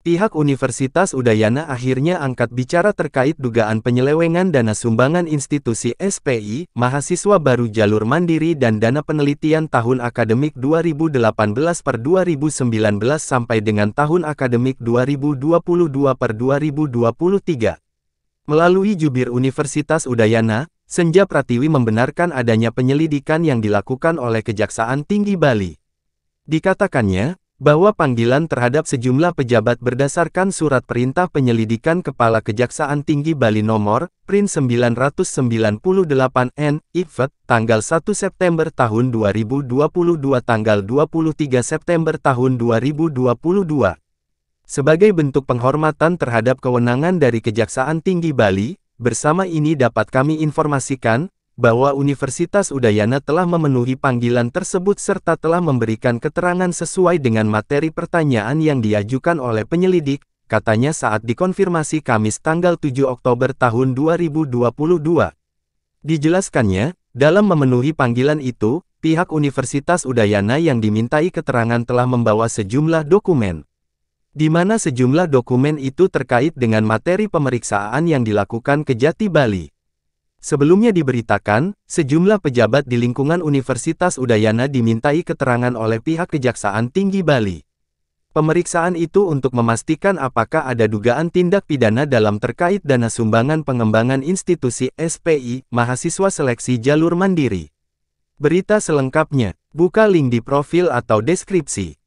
Pihak Universitas Udayana akhirnya angkat bicara terkait dugaan penyelewengan dana sumbangan institusi SPI, mahasiswa baru jalur mandiri dan dana penelitian tahun akademik 2018 per 2019 sampai dengan tahun akademik 2022 per 2023. Melalui jubir Universitas Udayana, Senja Pratiwi membenarkan adanya penyelidikan yang dilakukan oleh Kejaksaan Tinggi Bali. Dikatakannya, bahwa panggilan terhadap sejumlah pejabat berdasarkan Surat Perintah Penyelidikan Kepala Kejaksaan Tinggi Bali Nomor, Print 998N, IFET, tanggal 1 September tahun 2022 tanggal 23 September tahun 2022. Sebagai bentuk penghormatan terhadap kewenangan dari Kejaksaan Tinggi Bali, bersama ini dapat kami informasikan, bahwa Universitas Udayana telah memenuhi panggilan tersebut serta telah memberikan keterangan sesuai dengan materi pertanyaan yang diajukan oleh penyelidik, katanya saat dikonfirmasi Kamis tanggal 7 Oktober tahun 2022. Dijelaskannya, dalam memenuhi panggilan itu, pihak Universitas Udayana yang dimintai keterangan telah membawa sejumlah dokumen. Di mana sejumlah dokumen itu terkait dengan materi pemeriksaan yang dilakukan ke Jati Bali. Sebelumnya diberitakan, sejumlah pejabat di lingkungan Universitas Udayana dimintai keterangan oleh pihak Kejaksaan Tinggi Bali. Pemeriksaan itu untuk memastikan apakah ada dugaan tindak pidana dalam terkait dana sumbangan pengembangan institusi SPI, mahasiswa seleksi jalur mandiri. Berita selengkapnya, buka link di profil atau deskripsi.